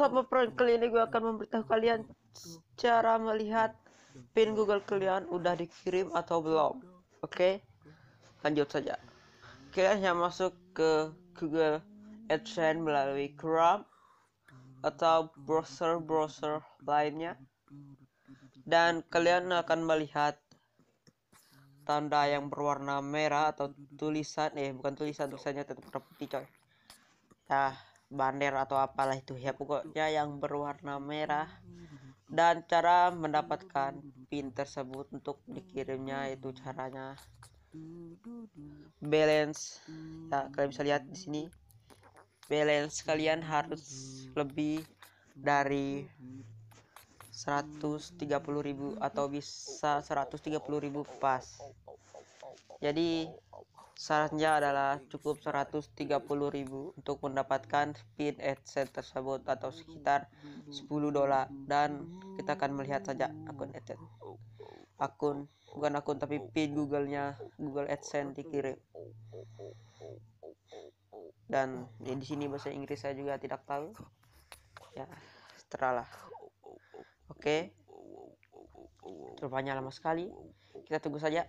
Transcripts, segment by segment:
sama kali ini gue akan memberitahu kalian cara melihat pin Google kalian udah dikirim atau belum. Oke, okay? lanjut saja. Kalian yang masuk ke Google AdSense melalui Chrome atau browser-browser lainnya dan kalian akan melihat tanda yang berwarna merah atau tulisan eh bukan tulisan tulisannya tetap putih coy nah banner atau apalah itu ya pokoknya yang berwarna merah dan cara mendapatkan pin tersebut untuk dikirimnya itu caranya balance ya kalian bisa lihat di sini balance kalian harus hmm. lebih dari 130.000 atau bisa 130.000 pas jadi syaratnya adalah cukup 130.000 untuk mendapatkan speed headset tersebut atau sekitar 10 dolar dan kita akan melihat saja akun headset akun bukan akun tapi pin Google-nya Google AdSense dikirim dan ya di nah. sini bahasa Inggris saya juga tidak tahu ya setelah oke okay. rupanya lama sekali kita tunggu saja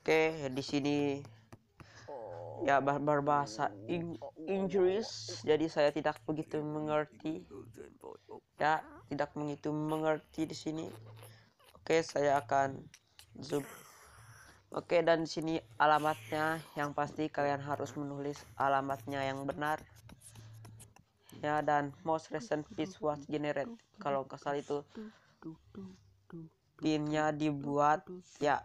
Oke, okay, di sini ya berbahasa Inggris injuries jadi saya tidak begitu mengerti ya tidak begitu mengerti di sini oke saya akan zoom oke dan di sini alamatnya yang pasti kalian harus menulis alamatnya yang benar ya dan most recent piece was generated kalau kesal itu pinnya dibuat ya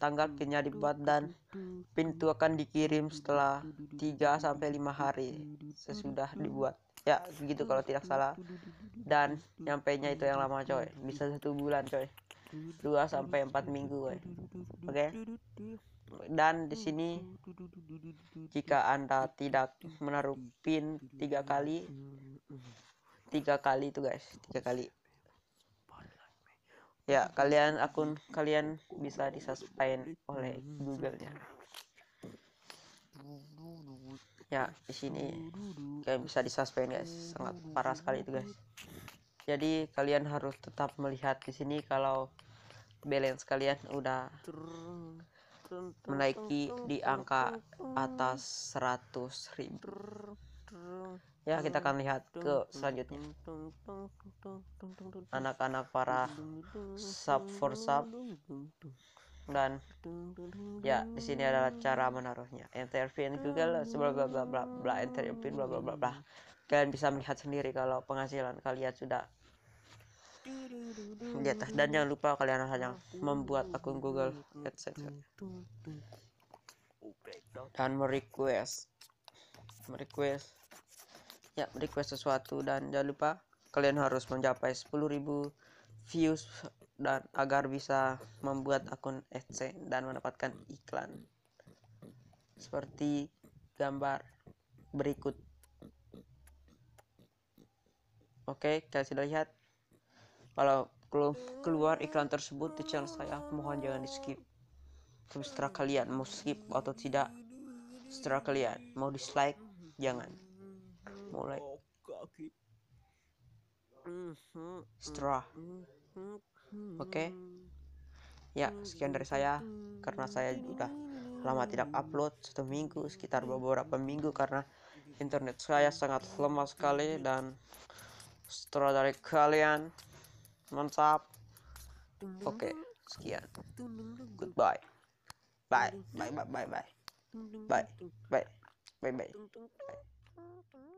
tanggalnya gitu. dibuat dan gitu, gitu, pintu akan dikirim setelah 3 sampai 5 hari sesudah dibuat. Ya, begitu kalau tidak salah. Dan nyampainya itu yang lama, coy. Bisa satu bulan, coy. 2 sampai 4 minggu, coy. Oke. Okay? Dan di sini jika Anda tidak menaruh pin tiga kali tiga kali itu guys tiga kali ya kalian akun kalian bisa disuspend oleh Google ya ya di sini kalian bisa disuspend guys sangat parah sekali itu guys jadi kalian harus tetap melihat di sini kalau balance kalian udah menaiki di angka atas 100 ribu ya kita akan lihat ke selanjutnya anak-anak para sub for sub dan ya di sini adalah cara menaruhnya enter pin Google sebelah bla bla bla bla enter pin bla bla bla bla kalian bisa melihat sendiri kalau penghasilan kalian sudah di atas dan jangan lupa kalian hanya membuat akun Google AdSense dan merequest merequest ya request sesuatu dan jangan lupa kalian harus mencapai 10.000 views dan agar bisa membuat akun AdSense dan mendapatkan iklan seperti gambar berikut oke kalian sudah lihat kalau keluar iklan tersebut di channel saya mohon jangan di skip setelah kalian mau skip atau tidak setelah kalian mau dislike jangan mulai setelah oke ya sekian dari saya karena saya sudah lama tidak upload satu minggu sekitar beberapa minggu karena internet saya sangat lemah sekali dan setelah dari kalian mantap oke sekian goodbye bye bye bye bye bye bye bye bye bye, bye.